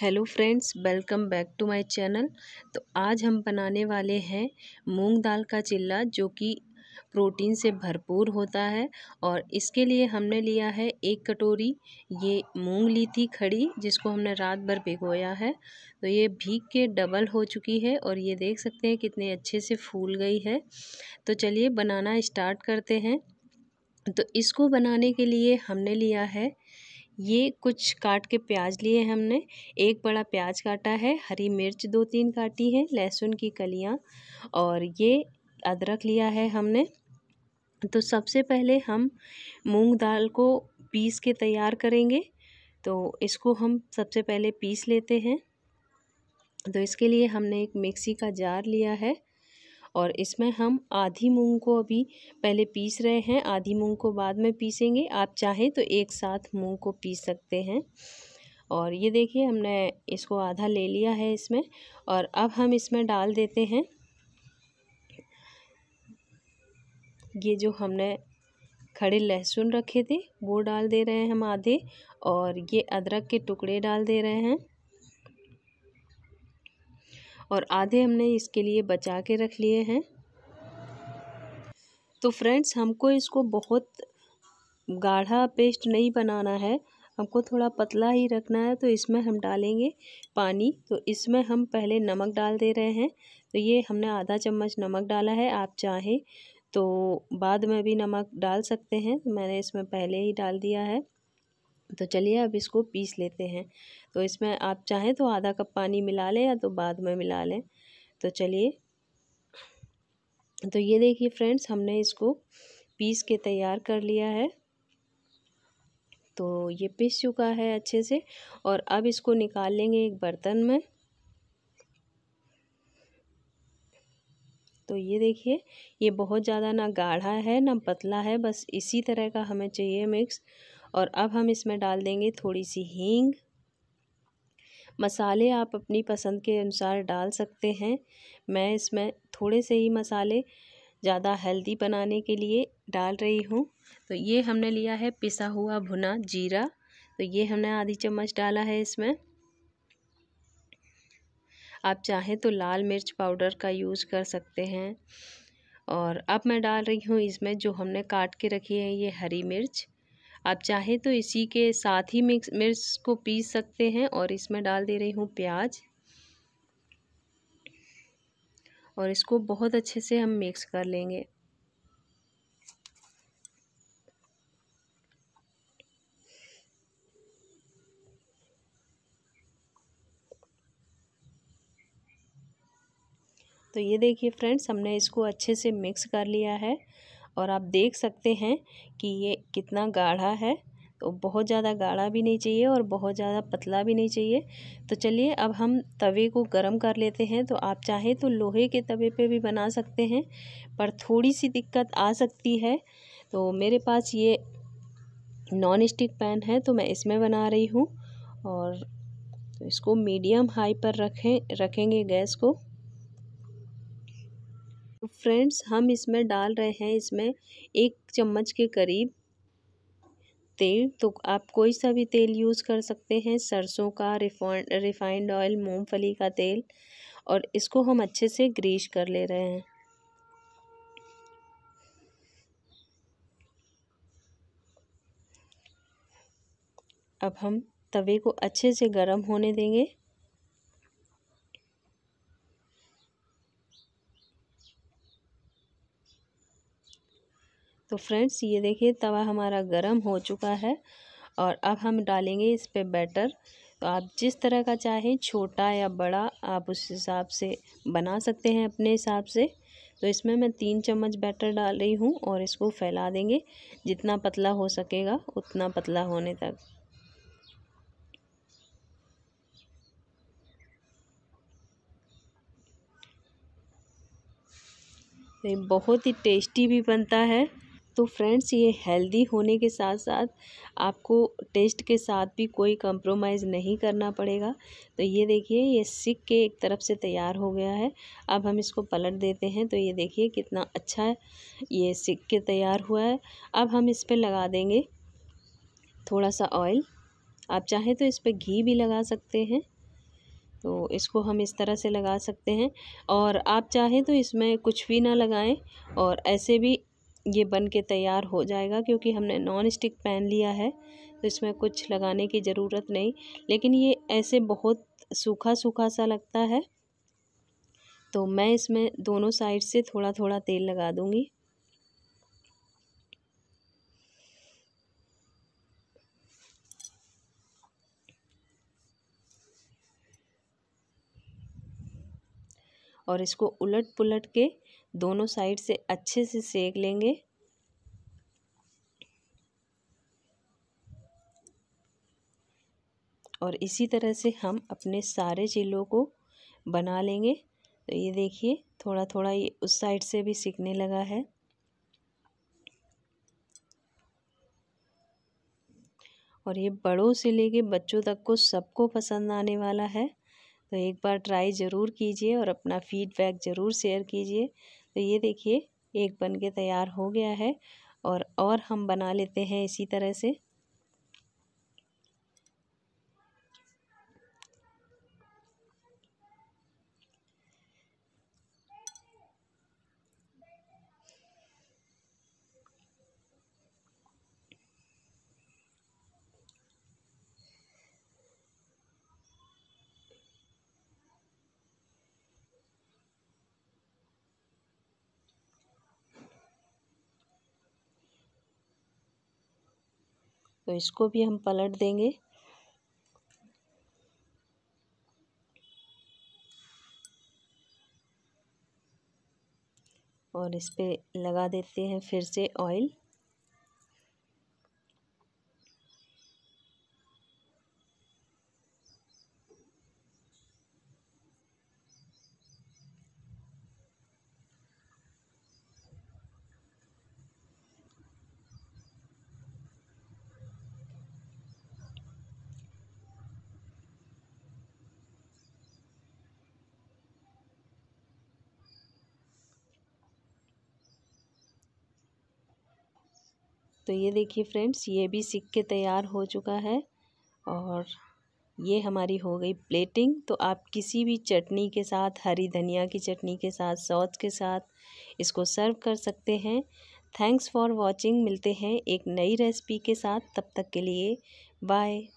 hello friends welcome back to my channel तो आज हम बनाने वाले हैं मूंग दाल का चिल्ला जो कि प्रोटीन से भरपूर होता है और इसके लिए हमने लिया है एक कटोरी ये मूंग ली थी खड़ी जिसको हमने रात भर भिगोया है तो ये भीग के डबल हो चुकी है और ये देख सकते हैं कितने अच्छे से फूल गई है तो चलिए बनाना स्टार्ट करते हैं तो इसको बनाने के लिए हमने लिया है ये कुछ काट के प्याज लिए हमने एक बड़ा प्याज काटा है हरी मिर्च दो तीन काटी है लहसुन की कलियाँ और ये अदरक लिया है हमने तो सबसे पहले हम मूंग दाल को पीस के तैयार करेंगे तो इसको हम सबसे पहले पीस लेते हैं तो इसके लिए हमने एक मिक्सी का जार लिया है और इसमें हम आधी मूंग को अभी पहले पीस रहे हैं आधी मूंग को बाद में पीसेंगे आप चाहें तो एक साथ मूंग को पीस सकते हैं और ये देखिए हमने इसको आधा ले लिया है इसमें और अब हम इसमें डाल देते हैं ये जो हमने खड़े लहसुन रखे थे वो डाल दे रहे हैं हम आधे और ये अदरक के टुकड़े डाल दे रहे हैं और आधे हमने इसके लिए बचा के रख लिए हैं तो फ्रेंड्स हमको इसको बहुत गाढ़ा पेस्ट नहीं बनाना है हमको थोड़ा पतला ही रखना है तो इसमें हम डालेंगे पानी तो इसमें हम पहले नमक डाल दे रहे हैं तो ये हमने आधा चम्मच नमक डाला है आप चाहें तो बाद में भी नमक डाल सकते हैं मैंने इसमें पहले ही डाल दिया है तो चलिए अब इसको पीस लेते हैं तो इसमें आप चाहें तो आधा कप पानी मिला लें या तो बाद में मिला लें तो चलिए तो ये देखिए फ्रेंड्स हमने इसको पीस के तैयार कर लिया है तो ये पीस चुका है अच्छे से और अब इसको निकाल लेंगे एक बर्तन में तो ये देखिए ये बहुत ज़्यादा ना गाढ़ा है ना पतला है बस इसी तरह का हमें चाहिए मिक्स और अब हम इसमें डाल देंगे थोड़ी सी हींग मसाले आप अपनी पसंद के अनुसार डाल सकते हैं मैं इसमें थोड़े से ही मसाले ज़्यादा हेल्दी बनाने के लिए डाल रही हूँ तो ये हमने लिया है पिसा हुआ भुना जीरा तो ये हमने आधी चम्मच डाला है इसमें आप चाहें तो लाल मिर्च पाउडर का यूज़ कर सकते हैं और अब मैं डाल रही हूँ इसमें जो हमने काट के रखी है ये हरी मिर्च आप चाहे तो इसी के साथ ही मिक्स मिर्च को पीस सकते हैं और इसमें डाल दे रही हूँ प्याज और इसको बहुत अच्छे से हम मिक्स कर लेंगे तो ये देखिए फ्रेंड्स हमने इसको अच्छे से मिक्स कर लिया है और आप देख सकते हैं कि ये कितना गाढ़ा है तो बहुत ज़्यादा गाढ़ा भी नहीं चाहिए और बहुत ज़्यादा पतला भी नहीं चाहिए तो चलिए अब हम तवे को गर्म कर लेते हैं तो आप चाहें तो लोहे के तवे पे भी बना सकते हैं पर थोड़ी सी दिक्कत आ सकती है तो मेरे पास ये नॉन स्टिक पैन है तो मैं इसमें बना रही हूँ और इसको मीडियम हाई पर रखें रखेंगे गैस को फ्रेंड्स हम इसमें डाल रहे हैं इसमें एक चम्मच के करीब तेल तो आप कोई सा भी तेल यूज़ कर सकते हैं सरसों का रिफाइंड रिफाइंड ऑयल मूंगफली का तेल और इसको हम अच्छे से ग्रीस कर ले रहे हैं अब हम तवे को अच्छे से गर्म होने देंगे तो फ्रेंड्स ये देखिए तवा हमारा गर्म हो चुका है और अब हम डालेंगे इस पर बैटर तो आप जिस तरह का चाहें छोटा या बड़ा आप उस हिसाब से बना सकते हैं अपने हिसाब से तो इसमें मैं तीन चम्मच बैटर डाल रही हूँ और इसको फैला देंगे जितना पतला हो सकेगा उतना पतला होने तक तो बहुत ही टेस्टी भी बनता है तो फ्रेंड्स ये हेल्दी होने के साथ साथ आपको टेस्ट के साथ भी कोई कंप्रोमाइज़ नहीं करना पड़ेगा तो ये देखिए ये सिक के एक तरफ से तैयार हो गया है अब हम इसको पलट देते हैं तो ये देखिए कितना अच्छा है ये सिक के तैयार हुआ है अब हम इस पर लगा देंगे थोड़ा सा ऑयल आप चाहें तो इस पर घी भी लगा सकते हैं तो इसको हम इस तरह से लगा सकते हैं और आप चाहें तो इसमें कुछ भी ना लगाएं और ऐसे भी ये बन के तैयार हो जाएगा क्योंकि हमने नॉन स्टिक पैन लिया है तो इसमें कुछ लगाने की ज़रूरत नहीं लेकिन ये ऐसे बहुत सूखा सूखा सा लगता है तो मैं इसमें दोनों साइड से थोड़ा थोड़ा तेल लगा दूँगी और इसको उलट पुलट के दोनों साइड से अच्छे से सेक लेंगे और इसी तरह से हम अपने सारे चिल्लों को बना लेंगे तो ये देखिए थोड़ा थोड़ा ये उस साइड से भी सीखने लगा है और ये बड़ों से लेके बच्चों तक को सबको पसंद आने वाला है तो एक बार ट्राई ज़रूर कीजिए और अपना फीडबैक ज़रूर शेयर कीजिए तो ये देखिए एक बन के तैयार हो गया है और और हम बना लेते हैं इसी तरह से तो इसको भी हम पलट देंगे और इस पर लगा देते हैं फिर से ऑयल तो ये देखिए फ्रेंड्स ये भी सीख के तैयार हो चुका है और ये हमारी हो गई प्लेटिंग तो आप किसी भी चटनी के साथ हरी धनिया की चटनी के साथ सॉस के साथ इसको सर्व कर सकते हैं थैंक्स फॉर वॉचिंग मिलते हैं एक नई रेसिपी के साथ तब तक के लिए बाय